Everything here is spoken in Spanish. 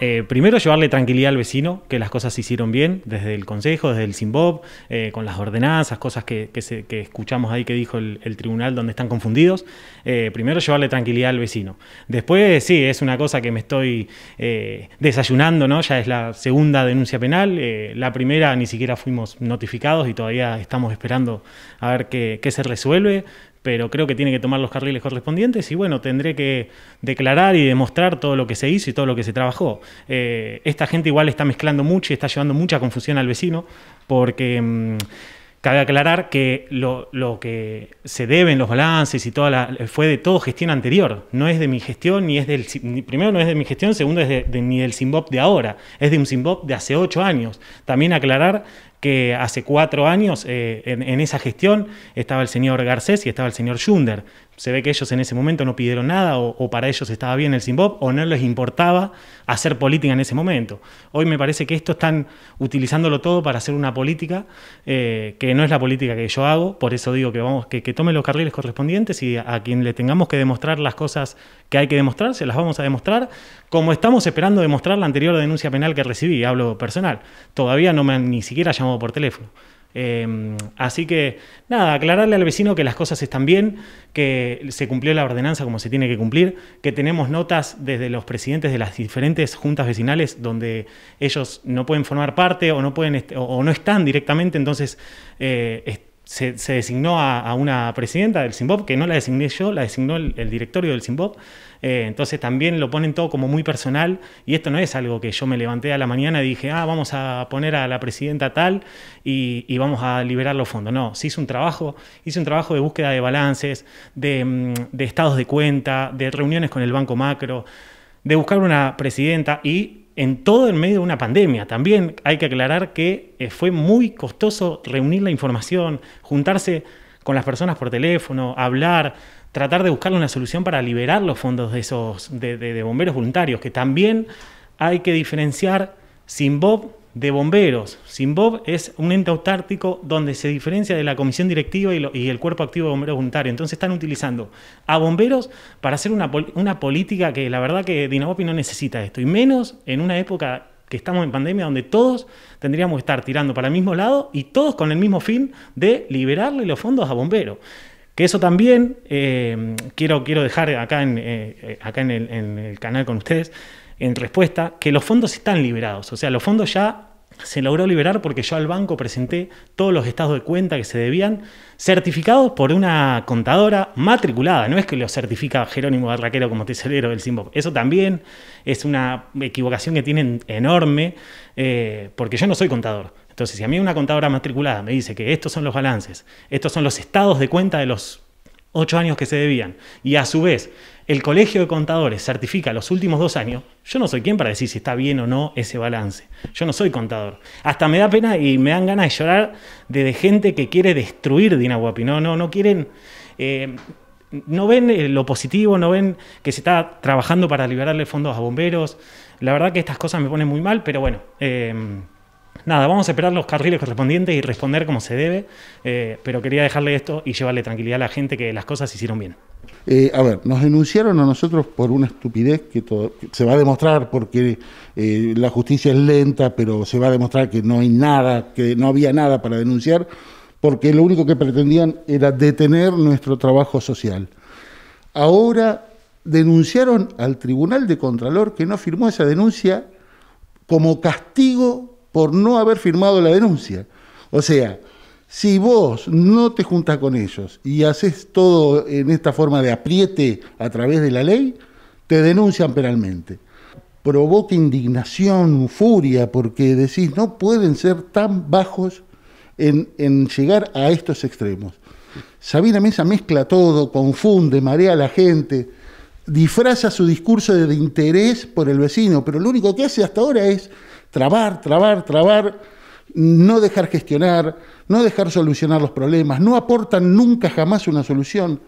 Eh, primero llevarle tranquilidad al vecino, que las cosas se hicieron bien, desde el consejo, desde el SIMBOB, eh, con las ordenanzas, cosas que, escuchamos ahí que dijo el, tribunal donde están confundidos. Eh, primero llevarle tranquilidad al vecino. Después, sí, es una cosa que me estoy desayunando, ¿no? Ya es la segunda denuncia penal. la primera ni siquiera fuimos notificados y todavía estamos esperando a ver qué se resuelve pero creo que tiene que tomar los carriles correspondientes y bueno, tendré que declarar y demostrar todo lo que se hizo y todo lo que se trabajó. Eh, esta gente igual está mezclando mucho y está llevando mucha confusión al vecino porque... Mm, cabe aclarar que lo, que se deben los balances y toda la, fue de toda gestión anterior, no es de mi gestión ni es del primero no es de mi gestión, segundo es ni del Simbop de ahora, es de un Simbop de hace ocho años. También aclarar que hace cuatro años eh, en, esa gestión estaba el señor Garcés y estaba el señor Schunder. Se ve que ellos en ese momento no pidieron nada o, para ellos estaba bien el Simbob o no les importaba hacer política en ese momento. Hoy me parece que esto están utilizándolo todo para hacer una política eh, que no es la política que yo hago, por eso digo que vamos que, que tomen los carriles correspondientes y a, quien le tengamos que demostrar las cosas que hay que demostrar, se las vamos a demostrar, como estamos esperando demostrar la anterior denuncia penal que recibí, hablo personal. Todavía no me ni siquiera llamado por teléfono. Em, así que, nada, aclararle al vecino que las cosas están bien, que se cumplió la ordenanza como se tiene que cumplir, que tenemos notas desde los presidentes de las diferentes juntas vecinales donde ellos no pueden formar parte o no, pueden o no están directamente, entonces eh, se, designó a, una presidenta del Simbop, que no la designé yo, la designó el, directorio del Simbop. Eh, entonces también lo ponen todo como muy personal y esto no es algo que yo me levanté a la mañana y dije, ah, vamos a poner a la presidenta tal y, vamos a liberar los fondos. No, se hizo un trabajo, hice un trabajo de búsqueda de balances, de, mm, de estados de cuenta, de reuniones con el Banco Macro, de buscar una presidenta y en todo en medio de una pandemia. También hay que aclarar que eh, fue muy costoso reunir la información, juntarse con las personas por teléfono, hablar, tratar de buscar una solución para liberar los fondos de esos de, de bomberos voluntarios, que también hay que diferenciar sin Bob de Bomberos. SIMBOB es un ente autártico donde se diferencia de la comisión directiva y, el cuerpo activo de bomberos voluntarios. Entonces están utilizando a bomberos para hacer una, política que la verdad que Dinabopi no necesita esto. Y menos en una época que estamos en pandemia donde todos tendríamos que estar tirando para el mismo lado y todos con el mismo fin de liberarle los fondos a bomberos. Que eso también eh, quiero, quiero dejar acá en, eh, eh, acá en el canal con ustedes en respuesta que los fondos están liberados. O sea, los fondos ya se logró liberar porque yo al banco presenté todos los estados de cuenta que se debían, certificados por una contadora matriculada. No es que lo certifica Jerónimo Barraquero como tesorero del Simbop. Eso también es una equivocación que tienen enorme, eh, porque yo no soy contador. Entonces, si a mí una contadora matriculada me dice que estos son los balances, estos son los estados de cuenta de los ocho años que se debían, y a su vez el Colegio de Contadores certifica los últimos dos años, yo no soy quien para decir si está bien o no ese balance. Yo no soy contador. Hasta me da pena y me dan ganas de llorar de, gente que quiere destruir Dinahuapi. No, no, no quieren... Eh, no ven eh, lo positivo, no ven que se está trabajando para liberarle fondos a bomberos. La verdad que estas cosas me ponen muy mal, pero bueno, eh, nada, vamos a esperar los carriles correspondientes y responder como se debe, pero quería dejarle esto y llevarle tranquilidad a la gente que las cosas se hicieron bien. Eh, a ver, nos denunciaron a nosotros por una estupidez que, se va a demostrar porque eh, la justicia es lenta, pero se va a demostrar que no hay nada, que no había nada para denunciar, porque lo único que pretendían era detener nuestro trabajo social. Ahora denunciaron al Tribunal de Contralor que no firmó esa denuncia como castigo por no haber firmado la denuncia. O sea, si vos no te juntas con ellos y haces todo en esta forma de apriete a través de la ley, te denuncian penalmente. Provoca indignación, furia, porque decís, no pueden ser tan bajos en, en llegar a estos extremos. Sabina Mesa mezcla todo, confunde, marea a la gente, disfraza su discurso de interés por el vecino, pero lo único que hace hasta ahora es trabar, trabar, trabar no dejar gestionar, no dejar solucionar los problemas, no aportan nunca jamás una solución.